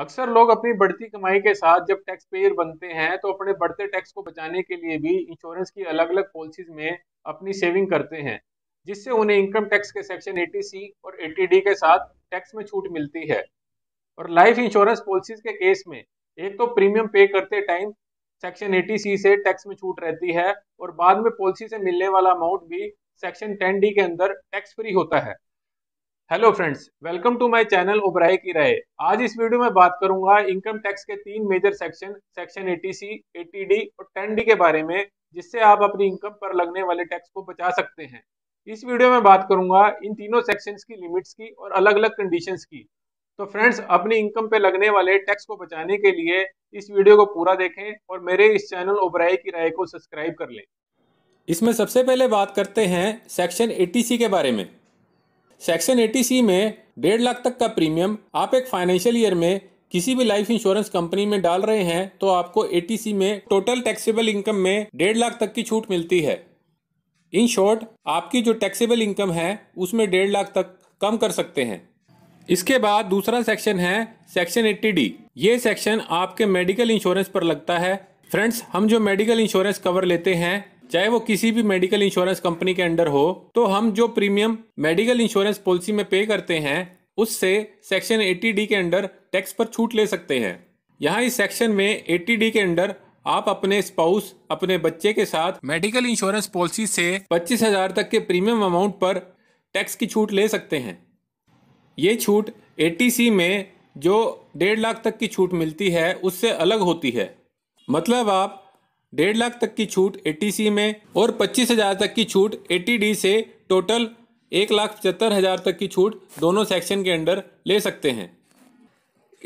अक्सर लोग अपनी बढ़ती कमाई के साथ जब टैक्स पेयर बनते हैं तो अपने बढ़ते टैक्स को बचाने के लिए भी इंश्योरेंस की अलग अलग पॉलिसीज में अपनी सेविंग करते हैं जिससे उन्हें इनकम टैक्स के सेक्शन 80 सी और 80 डी के साथ टैक्स में छूट मिलती है और लाइफ इंश्योरेंस पॉलिसीज के केस में एक तो प्रीमियम पे करते टाइम सेक्शन 80 सी से टैक्स में छूट रहती है और बाद में पॉलिसी से मिलने वाला अमाउंट भी सेक्शन 10 डी के अंदर टैक्स फ्री होता है hello friends welcome to my channel Oberoi की राय आज इस वीडियो में बात करूंगा इनकम टैक्स के तीन मेजर सेक्शन सेक्शन 80सी, 80डी और 10डी के बारे में जिससे आप अपनी इनकम पर लगने वाले टैक्स को बचा सकते हैं इस वीडियो में बात करूंगा इन तीनों सेक्शंस की लिमिट्स की और अलग अलग कंडीशंस की तो फ्रेंड्स अपनी इनकम पे लगने वाले टैक्स को बचाने के लिए इस वीडियो को पूरा देखें और मेरे इस चैनल ओबराय की राय को सब्सक्राइब कर लें इसमें सबसे पहले बात करते हैं सेक्शन 80सी के बारे में सेक्शन 80 में डेढ़ लाख तक का प्रीमियम आप एक फाइनेंशियल ईयर में किसी भी लाइफ इंश्योरेंस कंपनी में डाल रहे हैं तो आपको ए में टोटल टैक्सेबल इनकम में डेढ़ लाख तक की छूट मिलती है इन शॉर्ट आपकी जो टैक्सेबल इनकम है उसमें डेढ़ लाख तक कम कर सकते हैं इसके बाद दूसरा सेक्शन है सेक्शन डी ये सेक्शन आपके मेडिकल इंश्योरेंस पर लगता है फ्रेंड्स हम जो मेडिकल इंश्योरेंस कवर लेते हैं चाहे वो किसी भी मेडिकल इंश्योरेंस कंपनी के अंडर हो तो हम जो प्रीमियम मेडिकल इंश्योरेंस पॉलिसी में पे करते हैं उससे सेक्शन 80 डी के अंडर टैक्स पर छूट ले सकते हैं यहाँ इस सेक्शन में एट्टी डी के अंडर आप अपने स्पाउस अपने बच्चे के साथ मेडिकल इंश्योरेंस पॉलिसी से पच्चीस हजार तक के प्रीमियम अमाउंट पर टैक्स की छूट ले सकते हैं ये छूट ए में जो डेढ़ लाख तक की छूट मिलती है उससे अलग होती है मतलब आप डेढ़ लाख तक की छूट ए में और पच्चीस हजार तक की छूट ए से टोटल एक लाख पचहत्तर हजार तक की छूट दोनों सेक्शन के अंडर ले सकते हैं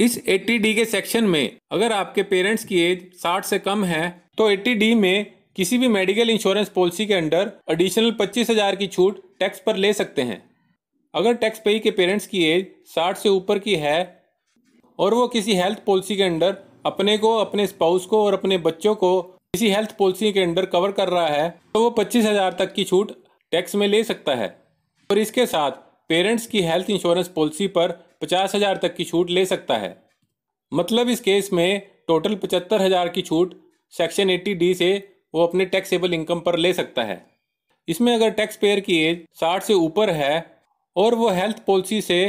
इस ए के सेक्शन में अगर आपके पेरेंट्स की एज 60 से कम है तो ए में किसी भी मेडिकल इंश्योरेंस पॉलिसी के अंडर एडिशनल पच्चीस हजार की छूट टैक्स पर ले सकते हैं अगर टैक्स पे के पेरेंट्स की एज 60 से ऊपर की है और वो किसी हेल्थ पॉलिसी के अंडर अपने को अपने स्पाउस को और अपने बच्चों को किसी हेल्थ पॉलिसी के अंडर कवर कर रहा है तो वो पच्चीस हजार तक की छूट टैक्स में ले सकता है और इसके साथ पेरेंट्स की हेल्थ इंश्योरेंस पॉलिसी पर पचास हजार तक की छूट ले सकता है मतलब इस केस में टोटल पचहत्तर हजार की छूट सेक्शन एट्टी डी से वो अपने टैक्सेबल इनकम पर ले सकता है इसमें अगर टैक्स पेयर की एज साठ से ऊपर है और वो हेल्थ पॉलिसी से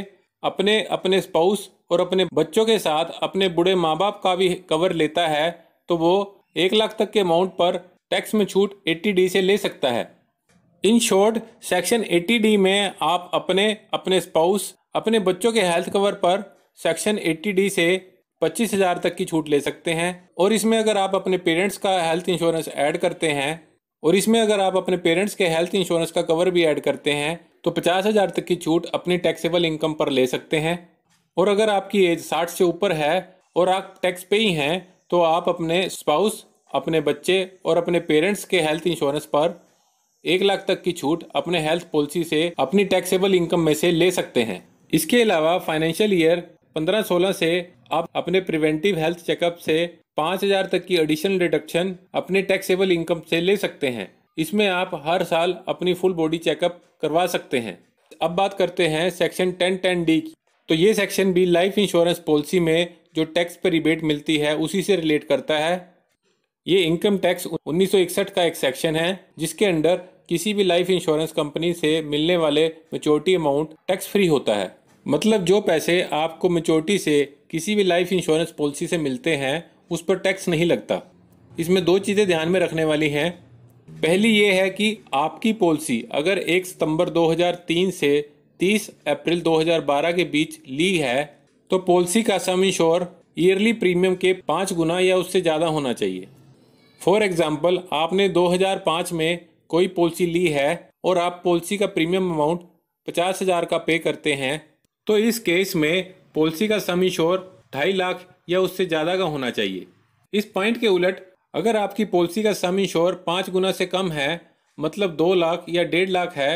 अपने अपने स्पाउस और अपने बच्चों के साथ अपने बूढ़े माँ बाप का भी कवर लेता है तो वो एक लाख तक के अमाउंट पर टैक्स में छूट 80 डी से ले सकता है इन शॉर्ट सेक्शन 80 डी में आप अपने अपने स्पाउस अपने बच्चों के हेल्थ कवर पर सेक्शन 80 डी से पच्चीस हज़ार तक की छूट ले सकते हैं और इसमें अगर आप अपने पेरेंट्स का हेल्थ इंश्योरेंस ऐड करते हैं और इसमें अगर आप अपने पेरेंट्स के हेल्थ इंश्योरेंस का कवर भी ऐड करते हैं तो पचास हज़ार तक की छूट अपनी टैक्सेबल इनकम पर ले सकते हैं और अगर आपकी एज साठ से ऊपर है और आप टैक्स पे ही हैं तो आप अपने स्पाउस अपने बच्चे और अपने पेरेंट्स के हेल्थ इंश्योरेंस पर एक लाख तक की छूट अपने हेल्थ पॉलिसी से अपनी टैक्सेबल इनकम में से ले सकते हैं इसके अलावा फाइनेंशियल ईयर पंद्रह सोलह से आप अपने प्रिवेंटिव हेल्थ चेकअप से पाँच हजार तक की एडिशनल रिडक्शन अपने टैक्सेबल इनकम से ले सकते हैं इसमें आप हर साल अपनी फुल बॉडी चेकअप करवा सकते हैं अब बात करते हैं सेक्शन टेन टेन डी की तो ये सेक्शन भी लाइफ इंश्योरेंस पॉलिसी में जो टैक्स पर रिबेट मिलती है उसी से रिलेट करता है ये इनकम टैक्स 1961 का एक सेक्शन है जिसके अंडर किसी भी लाइफ इंश्योरेंस कंपनी से मिलने वाले मेचोरिटी अमाउंट टैक्स फ्री होता है मतलब जो पैसे आपको मेचोरिटी से किसी भी लाइफ इंश्योरेंस पॉलिसी से मिलते हैं उस पर टैक्स नहीं लगता इसमें दो चीज़ें ध्यान में रखने वाली हैं पहली ये है कि आपकी पॉलिसी अगर 1 सितंबर 2003 से 30 अप्रैल 2012 के बीच ली है तो पॉलिसी का सम इंश्योर ईयरली प्रीमियम के पाँच गुना या उससे ज़्यादा होना चाहिए फॉर एग्ज़ाम्पल आपने 2005 में कोई पॉलिसी ली है और आप पॉलिसी का प्रीमियम अमाउंट पचास हज़ार का पे करते हैं तो इस केस में पॉलिसी का सम इंश्योर ढाई लाख या उससे ज़्यादा का होना चाहिए इस पॉइंट के उलट अगर आपकी पॉलिसी का सम इंश्योर पाँच गुना से कम है मतलब दो लाख या डेढ़ लाख है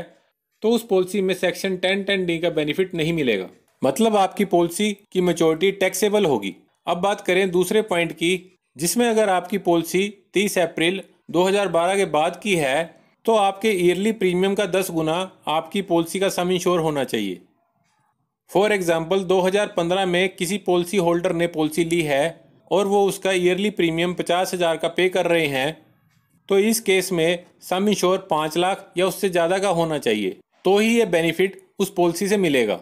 तो उस पॉलिसी में सेक्शन टेन टेन डी का बेनिफिट नहीं मिलेगा मतलब आपकी पॉलिसी की मेचोरिटी टैक्सेबल होगी अब बात करें दूसरे पॉइंट की जिसमें अगर आपकी पॉलिसी 30 अप्रैल 2012 के बाद की है तो आपके ईयरली प्रीमियम का 10 गुना आपकी पॉलिसी का सम इंश्योर होना चाहिए फॉर एग्जाम्पल 2015 में किसी पॉलिसी होल्डर ने पॉलिसी ली है और वो उसका ईयरली प्रीमियम पचास हज़ार का पे कर रहे हैं तो इस केस में सम इंश्योर पाँच लाख या उससे ज़्यादा का होना चाहिए तो ही ये बेनिफिट उस पॉलिसी से मिलेगा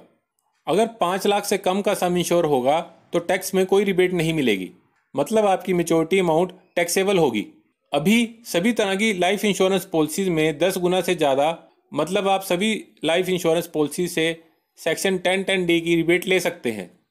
अगर पाँच लाख से कम का सम इंश्योर होगा तो टैक्स में कोई रिबेट नहीं मिलेगी मतलब आपकी मेचोरिटी अमाउंट टैक्सेबल होगी अभी सभी तरह की लाइफ इंश्योरेंस पॉलिसीज में दस गुना से ज़्यादा मतलब आप सभी लाइफ इंश्योरेंस पॉलिसी से सेक्शन टेन टेन डी की रिबेट ले सकते हैं